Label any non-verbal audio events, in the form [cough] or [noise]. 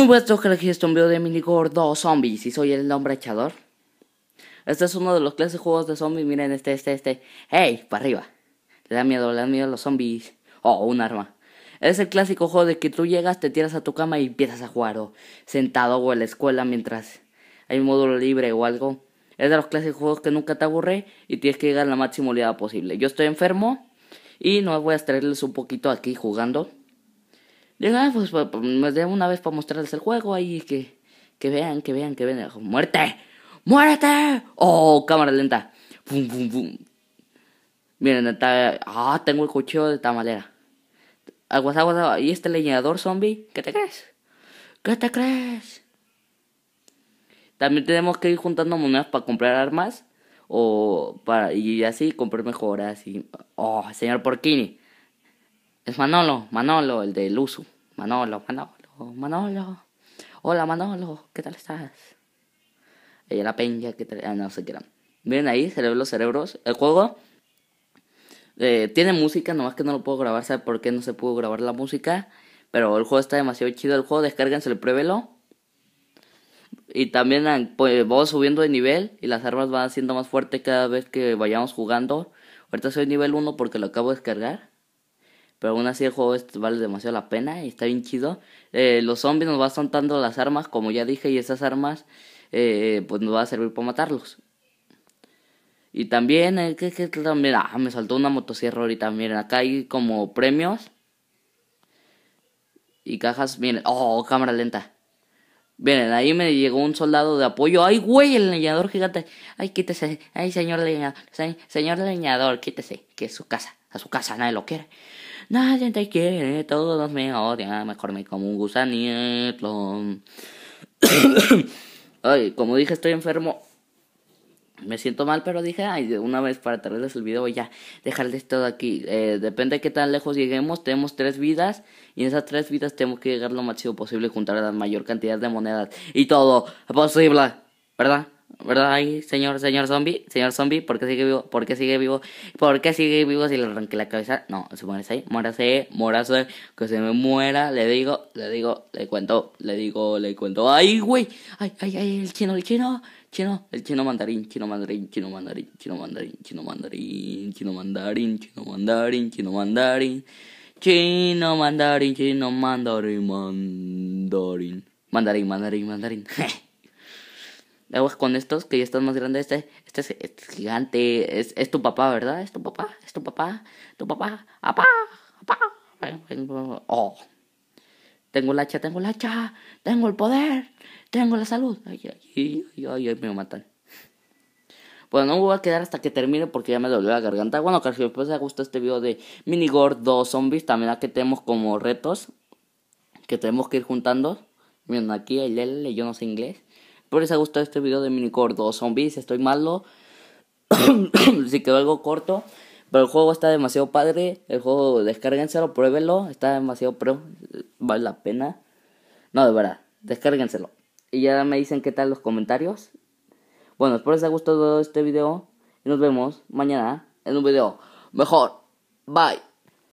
Muy buenas, un video de 2 Zombies y soy el hombre echador. Este es uno de los clases juegos de zombies, miren este, este, este. ¡Hey! Para arriba. Le da miedo, le da miedo a los zombies. Oh, un arma. Es el clásico juego de que tú llegas, te tiras a tu cama y empiezas a jugar o sentado o en la escuela mientras hay un módulo libre o algo. Es de los clásicos juegos que nunca te aburre y tienes que llegar a la máxima oleada posible. Yo estoy enfermo y no voy a traerles un poquito aquí jugando. Venga, ah, pues me de una vez para mostrarles el juego ahí, que, que vean, que vean, que vean. ¡Muerte! ¡Muerte! Oh, cámara lenta. ¡Bum, bum, bum! Miren, está, ah, tengo el cocheo de tamalera. Aguas, aguas, aguas. ¿Y este leñador zombie? ¿Qué te crees? ¿Qué te crees? También tenemos que ir juntando monedas para comprar armas. O para, y así comprar mejoras. Y, oh, señor Porquini. Es Manolo, Manolo, el del luso. Manolo, Manolo, Manolo. Hola Manolo, ¿qué tal estás? Ella la peña, que tal? Ah, no sé qué era. Miren ahí, Cerebros, Cerebros. El juego eh, tiene música, nomás que no lo puedo grabar. ¿Sabe por qué no se pudo grabar la música? Pero el juego está demasiado chido. El juego, descárguenselo, pruébelo. Y también ah, pues, vamos subiendo de nivel y las armas van siendo más fuertes cada vez que vayamos jugando. Ahorita soy nivel 1 porque lo acabo de descargar. Pero aún así el juego vale demasiado la pena y está bien chido. Eh, los zombies nos van saltando las armas, como ya dije, y esas armas eh, pues nos van a servir para matarlos. Y también, eh, que, ah, me saltó una motosierra ahorita, miren, acá hay como premios. Y cajas, miren, oh, cámara lenta. Miren, ahí me llegó un soldado de apoyo. ¡Ay, güey! El leñador gigante. ¡Ay, quítese! ¡Ay, señor leñador! señor leñador, quítese! Que es su casa a su casa, nadie lo quiere. Nadie te quiere, todos me odian, mejor me como un gusanito. [coughs] ay, como dije, estoy enfermo. Me siento mal, pero dije, ay, una vez para traerles el video, voy a dejarles todo aquí. Eh, depende de qué tan lejos lleguemos, tenemos tres vidas. Y en esas tres vidas tenemos que llegar lo máximo posible y juntar la mayor cantidad de monedas. Y todo posible, ¿verdad? ¿verdad? Ahí, señor, señor zombie, señor zombie, ¿por qué sigue vivo? ¿Por qué sigue vivo? ¿Por qué sigue vivo si le arranqué la cabeza? No, se muere ahí, muérase, muérase, que se me muera, le digo, le digo, le cuento, le digo, le cuento. ¡Ay, güey! ¡Ay, ay, ay! El chino, el chino, chino, el chino mandarín, chino mandarín, chino mandarín, chino mandarín, chino mandarín, chino mandarín, chino mandarín, chino mandarín, chino mandarín, chino mandarín, mandarín, mandarín, mandarín, mandarín con estos que ya están más grandes. Este, este, este, es, gigante. Es, es, tu papá, ¿verdad? Es tu papá, es tu papá, tu papá, papá apá. Oh. Tengo la hacha, tengo la hacha, tengo el poder, tengo la salud. Ay, ay, ay, ay, ay me matan. Bueno, no me voy a quedar hasta que termine porque ya me dolió la garganta. Bueno, que si haya les este video de Minigore 2 Zombies, también aquí tenemos como retos que tenemos que ir juntando. Miren, aquí el le yo no sé inglés. Espero les haya gustado este video de mini 2 Zombies. Estoy malo. [coughs] si quedó algo corto. Pero el juego está demasiado padre. El juego, descárguenselo, pruébelo, Está demasiado pro. Vale la pena. No, de verdad. Descárguenselo. Y ya me dicen qué tal los comentarios. Bueno, espero les haya gustado este video. Y nos vemos mañana en un video mejor. Bye.